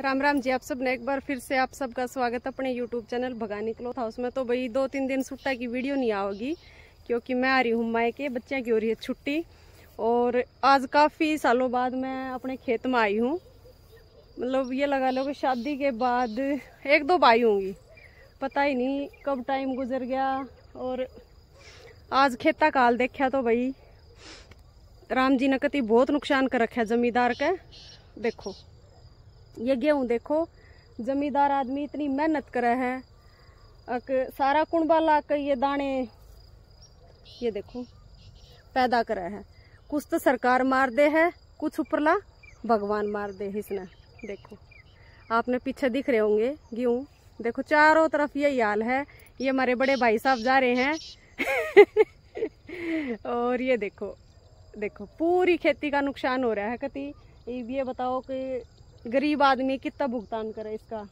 राम राम जी आप सब ने एक बार फिर से आप सबका स्वागत अपने YouTube channel Bhagani cloth house में तो भाई दो तीन दिन सुट्टा की वीडियो नहीं आओगी क्योंकि मैं आ रही हूँ मायके बच्चे की हो रही है छुट्टी और आज काफ़ी सालों बाद मैं अपने खेत में आई हूँ मतलब ये लगा लो कि शादी के बाद एक दो बाई होंगी पता ही नहीं कब टाइम गुजर गया और आज खेता काल देखा तो भाई राम जी ने कति बहुत नुकसान कर रखा जमींदार का देखो ये गेहूँ देखो जमींदार आदमी इतनी मेहनत करे है अक सारा कुंबा ला के ये दाने ये देखो पैदा करे है कुछ तो सरकार मार दे है कुछ उपरला भगवान मार दे इसने देखो आपने पीछे दिख रहे होंगे गेहूँ देखो चारों तरफ यही हाल है ये हमारे बड़े भाई साहब जा रहे हैं और ये देखो देखो पूरी खेती का नुकसान हो रहा है कति ये बताओ कि गरीब आदमी कितना भुगतान करे इसका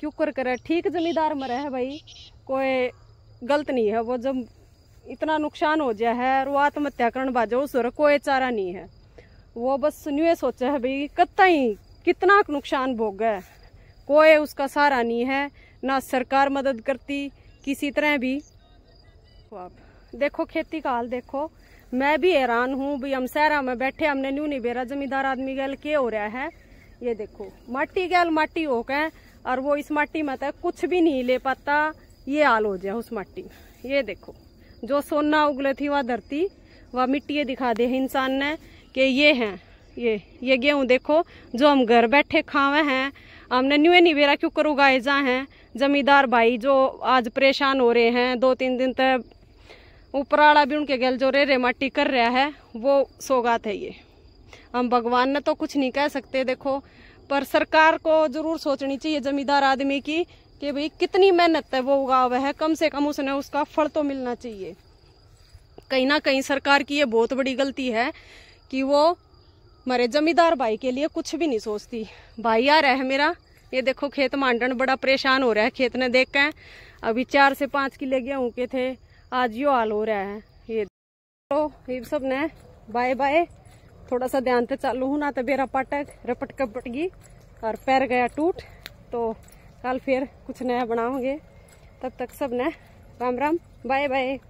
क्यों कर करे ठीक जमींदार मरे है भाई कोई गलत नहीं है वो जब इतना नुकसान हो जाए है और वो आत्महत्या करण बाजो उस कोई चारा नहीं है वो बस न्यू सोचे है भाई कत्ता ही कितना नुकसान भोग है कोई उसका सहारा नहीं है ना सरकार मदद करती किसी तरह भी आप देखो खेती का हाल देखो मैं भी हैरान हूँ भाई हम शहरा में बैठे हमने न्यू नहीं बेरा जमींदार आदमी गल के हो रहा है ये देखो मट्टी गैल माटी हो गए और वो इस माटी में था तो कुछ भी नहीं ले पाता ये हाल हो जाए उस मट्टी में ये देखो जो सोना उगले थी वह धरती वह मिट्टी ये दिखा दे इंसान ने कि ये हैं ये ये गेहूँ देखो जो हम घर बैठे खावे हैं हमने न्यू नहीं बेरा क्यों कर उगाए जा हैं जमींदार भाई जो आज परेशान हो रहे हैं दो तीन दिन तक ऊपर वाला भी उनके गल जो रे रे मट्टी कर रहा है वो सौगात है ये हम भगवान ने तो कुछ नहीं कह सकते देखो पर सरकार को जरूर सोचनी चाहिए जमींदार आदमी की कि भाई कितनी मेहनत है वो उगा हुआ है कम से कम उसने उसका फल तो मिलना चाहिए कहीं ना कहीं सरकार की ये बहुत बड़ी गलती है कि वो मरे जमींदार भाई के लिए कुछ भी नहीं सोचती भाई आ रहा है मेरा ये देखो खेत मांडन बड़ा परेशान हो रहा है खेत ने देख के अभी चार से पाँच किले गेहूँ के थे आज यो हाल हो रहा है ये तो ये सब ने बाय बाय थोड़ा सा ध्यान से चालू ना तो बेरा पटक रपट कपट गई और पैर गया टूट तो कल फिर कुछ नया बनाओगे तब तक सब ने राम राम बाय बाय